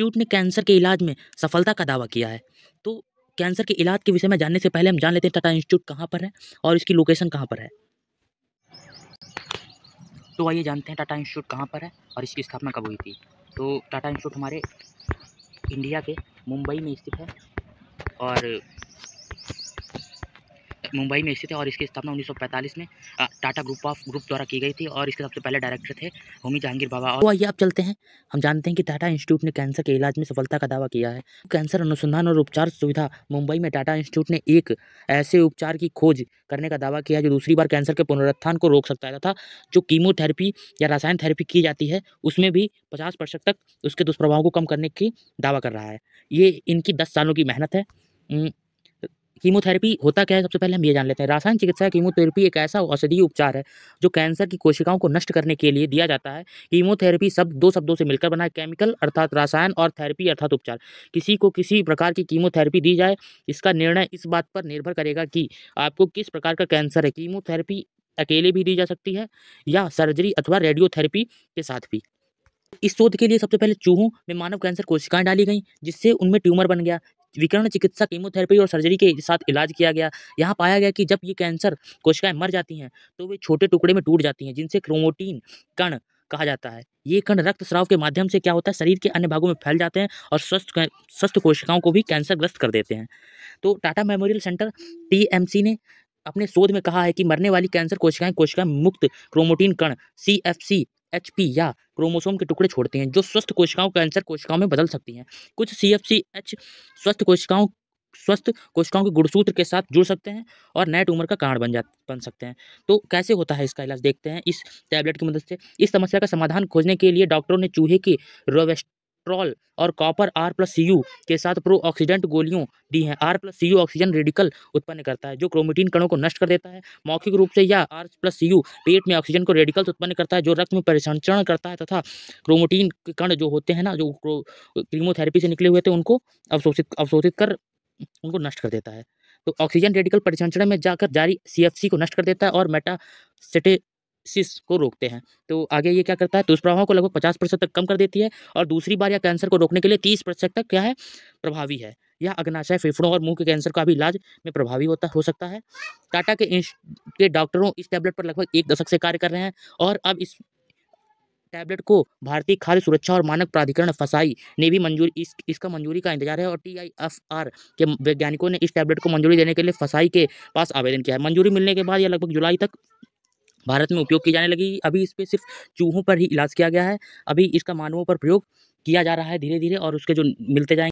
institute ने cancer के इलाज में सफलता का दावा किया है तो कैंसर के इलाज के विषय में जानने से पहले हम जान लेते हैं टाटा इंस्टीट्यूट कहाँ पर है और इसकी लोकेशन कहाँ पर है तो आइए जानते हैं टाटा इंस्टीट्यूट कहाँ पर है और इसकी स्थापना कब हुई थी तो टाटा इंस्टीट्यूट हमारे इंडिया के मुंबई में स्थित है और मुंबई में स्थित है और इसकी स्थापना 1945 में टाटा ग्रुप ऑफ ग्रुप द्वारा की गई थी और इसके सबसे पहले डायरेक्टर थे होमी जहांगीर बाबा और तो आइए अब चलते हैं हम जानते हैं कि टाटा इंस्टीट्यूट ने कैंसर के इलाज में सफलता का दावा किया है कैंसर अनुसंधान और उपचार सुविधा मुंबई में टाटा इंस्टीट्यूट ने एक ऐसे उपचार की खोज करने का दावा किया जो दूसरी बार कैंसर के पुनरुत्थान को रोक सकता था जो कीमोथेरेपी या रासायन थेरेपी की जाती है उसमें भी पचास प्रतिशत तक उसके दुष्प्रभाव को कम करने की दावा कर रहा है ये इनकी दस सालों की मेहनत है कीमोथेरेपी होता क्या है सबसे पहले हम ये जान लेते हैं रासायनिक चिकित्सा कीमोथेरेपी एक ऐसा औषधीय उपचार है जो कैंसर की कोशिकाओं को नष्ट करने के लिए दिया जाता है कीमोथेरेपी शब्द दो शब्दों से मिलकर बना है केमिकल अर्थात रासायन और थेरेपी अर्थात उपचार किसी को किसी प्रकार की कीमोथेरेपी दी जाए इसका निर्णय इस बात पर निर्भर करेगा कि आपको किस प्रकार का कैंसर है कीमोथेरेपी अकेले भी दी जा सकती है या सर्जरी अथवा रेडियोथेरेपी के साथ भी इस शोध के लिए सबसे पहले चूहों में मानव कैंसर कोशिकाएं डाली गई जिससे उनमें ट्यूमर बन गया विकरण चिकित्सा कीमोथेरेपी और सर्जरी के साथ इलाज किया गया यहाँ पाया गया कि जब ये कैंसर कोशिकाएं मर जाती हैं तो वे छोटे टुकड़े में टूट जाती हैं जिनसे क्रोमोटीन कण कहा जाता है ये कण रक्त स्राव के माध्यम से क्या होता है शरीर के अन्य भागों में फैल जाते हैं और स्वस्थ स्वस्थ कोशिकाओं को भी कैंसर ग्रस्त कर देते हैं तो टाटा मेमोरियल सेंटर टीएमसी ने अपने शोध में कहा है कि मरने वाली कैंसर कोशिकाएं कोशिका मुक्त क्रोमोटीन कण सी एच पी या क्रोमोसोम के टुकड़े छोड़ते हैं जो स्वस्थ कोशिकाओं कैंसर कोशिकाओं में बदल सकती हैं कुछ सी एफ सी एच स्वस्थ कोशिकाओं स्वस्थ कोशिकाओं के गुणसूत्र के साथ जुड़ सकते हैं और नए ट्यूमर का कारण बन जा बन सकते हैं तो कैसे होता है इसका इलाज देखते हैं इस टैबलेट की मदद से इस समस्या का समाधान खोजने के लिए डॉक्टरों ने चूहे की रोवेस्ट कोलेस्ट्रॉल और copper R plus C U के साथ प्रो ऑक्सीडेंट गोलियों डी हैं R plus C U oxygen radical उत्पन्न करता है जो क्रोमेटिन कणों को नष्ट कर देता है मौखिक रूप से या आर प्लस सी यू पेट में ऑक्सीजन को रेडिकल उत्पन्न करता है जो रक्त में परिसंचरण करता है तथा क्रोमोटीन कण जो होते हैं ना जो क्रीमोथेरेपी से निकले हुए थे उनको अवशोषित अवशोषित कर उनको नष्ट कर देता है तो ऑक्सीजन रेडिकल परिसंचरण में जाकर जारी सी को नष्ट कर देता है और मेटा सेटे सिस को रोकते हैं तो आगे ये क्या करता है दुष्प्रभाव को लगभग पचास प्रतिशत तक कम कर देती है और दूसरी बार या कैंसर को रोकने के लिए तीस प्रतिशत तक क्या है प्रभावी है यह अग्नाशय फेफड़ों और मुंह के कैंसर का भी इलाज में प्रभावी होता हो सकता है टाटा के के डॉक्टरों इस टैबलेट पर लगभग एक दशक से कार्य कर रहे हैं और अब इस टैबलेट को भारतीय खाद्य सुरक्षा और मानक प्राधिकरण फसाई ने भी मंजूरी इस, इसका मंजूरी का इंतजार है और टी आई एफ आर के वैज्ञानिकों ने इस टैबलेट को मंजूरी देने के लिए फसाई के पास आवेदन किया है मंजूरी मिलने के बाद यह लगभग जुलाई तक भारत में उपयोग की जाने लगी अभी इस पर सिर्फ चूहों पर ही इलाज किया गया है अभी इसका मानवों पर प्रयोग किया जा रहा है धीरे धीरे और उसके जो मिलते जाएंगे